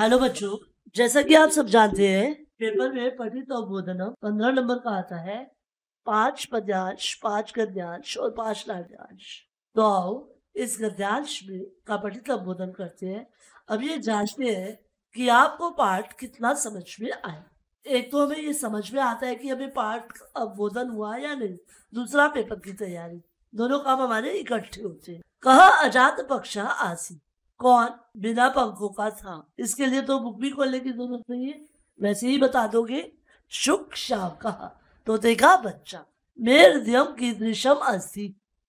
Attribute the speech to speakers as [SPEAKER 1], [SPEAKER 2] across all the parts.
[SPEAKER 1] hello बच्चों जैसा कि आप सब जानते हैं पेपर में पठित अवबोधन पंद्रह नंबर का आता है पांच पद्यांश पांच गद्यांश और पांच नाट्यांश तो आओ इस गद्यांश में का पठित अवबोधन करते हैं अब ये जांचते हैं कि आपको पाठ कितना समझ में आया एक तो हमें ये समझ में आता है कि हमें पाठ अवबोधन हुआ या नहीं दूसरा पेपर की तैयारी दोनों काम हमारे इकट्ठे होते हैं कहा अजात पक्षा आसी कौन बिना पंखों का था इसके लिए तो बुक भी खोलने की जरूरत नहीं है वैसे ही बता दोगे शुक शाम कहा तो देखा बच्चा मेरे हृदय की दृश्यम अस्थि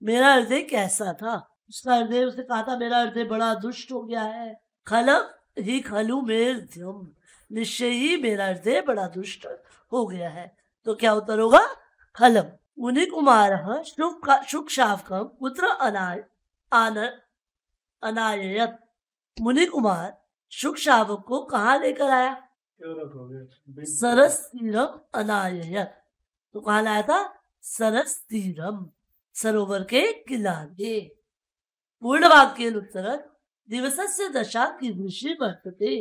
[SPEAKER 1] मेरा हृदय कैसा था उसका हृदय उसने कहा था मेरा हृदय बड़ा दुष्ट हो गया है खलम ही खलू मेरे हृदयम निश्चय ही मेरा हृदय बड़ा दुष्ट हो गया है तो क्या उत्तर होगा खलम उन्हें कुमार शुक कम पुत्र अनाय आनर अनायत मुनि कुमार शुक शावक को कहा लेकर आया सरस तीरम अनायत तो कहा लाया था सरस तीरम सरोवर के किनारे पूर्ण वाक्य उत्तर दिवस से दशा की दृष्टि वर्तते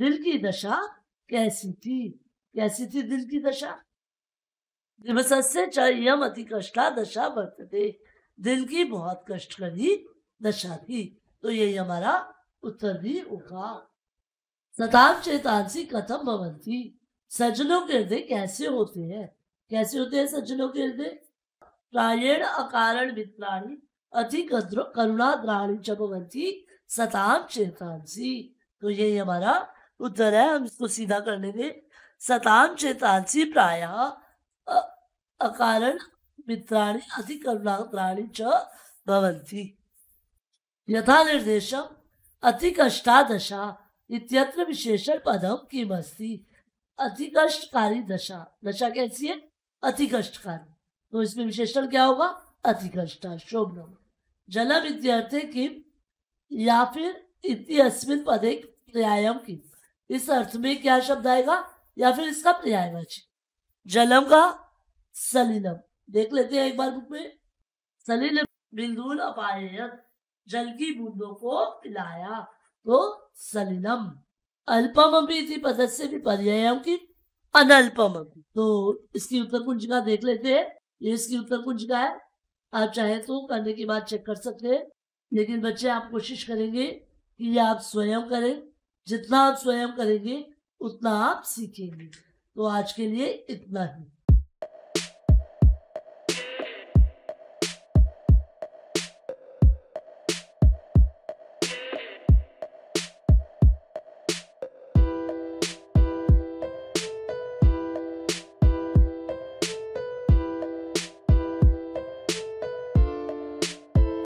[SPEAKER 1] दिल की दशा कैसी थी कैसी थी दिल की दशा दिवस से चयम अति कष्टा दशा वर्तते दिल की बहुत कष्ट करी दशा थी तो यही हमारा उत्तरी उगा सताम चेतांसी कथम भवंती सज्जनों के हृदय कैसे होते हैं कैसे होते हैं सज्जनों के हृदय प्रायण अकारण मित्राणी अति करुणा द्राणी चपवंती सताम चेतांसी तो यही हमारा उत्तर है हम इसको सीधा करने लेंगे सताम चेतांसी प्राय अकारण मित्राणी अति करुणा द्राणी च भवंती यथा निर्देशम अधिकष्टादशा इत्यत्र विशेषण पदम किमस्ती अधिकष्टकारी दशा दशा कैसी है अधिकष्टकारी तो इसमें विशेषण क्या होगा अधिकष्टा शोभनम जल विद्यार्थे किम या फिर इतिस्मिन पदे पर्यायम की इस अर्थ में क्या शब्द आएगा या फिर इसका पर्याय वाची जलम का सलिलम देख लेते हैं एक बार बुक में सलील बिंदुल अपायत जल की बूंदों को पिलाया तो सलिलम अल्पम अभी थी पद से भी पर्याय की अनल्पम अभी तो इसकी उत्तर कुंज का देख लेते हैं ये इसकी उत्तर कुंज का है आप चाहे तो करने के बाद चेक कर सकते हैं लेकिन बच्चे आप कोशिश करेंगे कि आप स्वयं करें जितना आप स्वयं करेंगे उतना आप सीखेंगे तो आज के लिए इतना ही